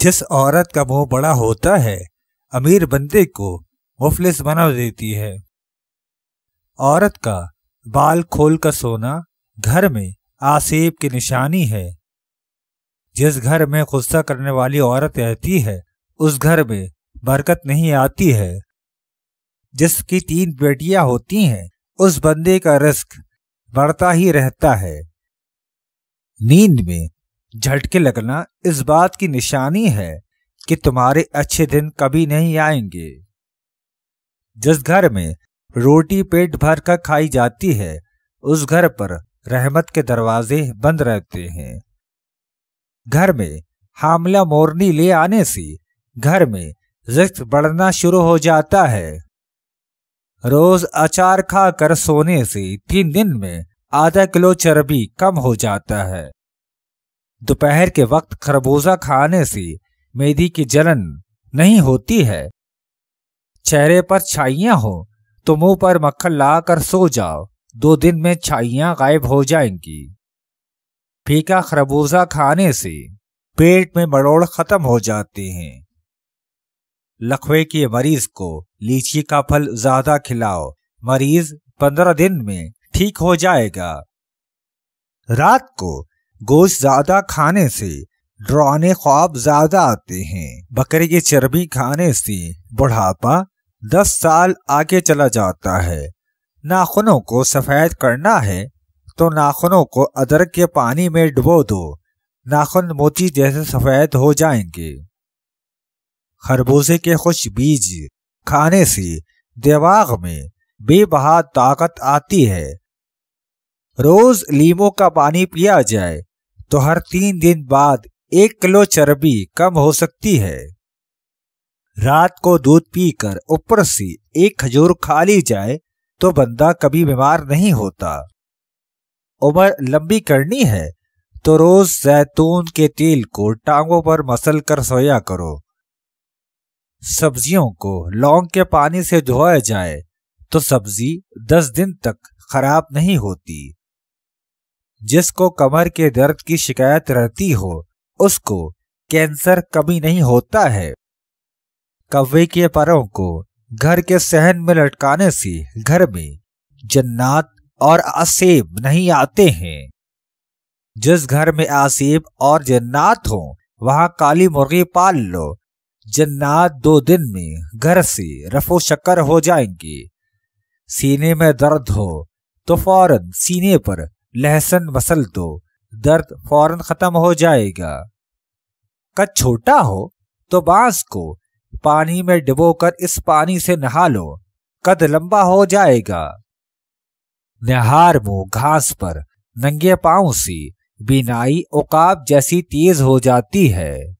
जिस औरत का मोह बड़ा होता है अमीर बंदे को मुफलिस बना देती है औरत का बाल खोल कर सोना घर में आसेब की निशानी है जिस घर में गुस्सा करने वाली औरत रहती है उस घर में बरकत नहीं आती है जिसकी तीन बेटियां होती हैं उस बंदे का रिस्क बढ़ता ही रहता है नींद में झटके लगना इस बात की निशानी है कि तुम्हारे अच्छे दिन कभी नहीं आएंगे जिस घर में रोटी पेट भर कर खाई जाती है उस घर पर रहमत के दरवाजे बंद रहते हैं घर में हामला मोरनी ले आने से घर में रिक्त बढ़ना शुरू हो जाता है रोज अचार खाकर सोने से तीन दिन में आधा किलो चर्बी कम हो जाता है दोपहर के वक्त खरबूजा खाने से मेदी की जलन नहीं होती है चेहरे पर छाइया हो तो मुंह पर मक्खन लाकर सो जाओ दो दिन में छाइया गायब हो जाएंगी फीका खरबूजा खाने से पेट में मड़ोड़ खत्म हो जाते हैं लखवे के मरीज को लीची का फल ज्यादा खिलाओ मरीज पंद्रह दिन में ठीक हो जाएगा रात को गोश्त ज्यादा खाने से डराने ख्वाब ज्यादा आते हैं बकरे की चर्बी खाने से बुढ़ापा दस साल आगे चला जाता है नाखूनों को सफ़ेद करना है तो नाखूनों को अदरक के पानी में डुबो दो नाखून मोती जैसे सफ़ेद हो जाएंगे खरबूजे के खुश बीज खाने से दिमाग में बेबहा ताकत आती है रोज लीम का पानी पिया जाए तो हर तीन दिन बाद एक किलो चर्बी कम हो सकती है रात को दूध पीकर ऊपर से एक खजूर खा ली जाए तो बंदा कभी बीमार नहीं होता उम्र लंबी करनी है तो रोज जैतून के तेल को टांगों पर मसल कर सोया करो सब्जियों को लौंग के पानी से धोया जाए तो सब्जी दस दिन तक खराब नहीं होती जिसको कमर के दर्द की शिकायत रहती हो उसको कैंसर कभी नहीं होता है कव्वे के परों को घर के सहन में लटकाने से घर में जन्नात और आसेब नहीं आते हैं जिस घर में आसेब और जन्नात हो वहां काली मुर्गी पाल लो जन्नात दो दिन में घर से रफो शक्कर हो जाएंगे सीने में दर्द हो तो फौरन सीने पर लहसन वसल दो दर्द फौरन ख़त्म हो जाएगा कद छोटा हो तो बांस को पानी में डुबोकर इस पानी से नहा लो कद लंबा हो जाएगा निहार मुंह घास पर नंगे पांव सी बिनाई ओकाब जैसी तेज हो जाती है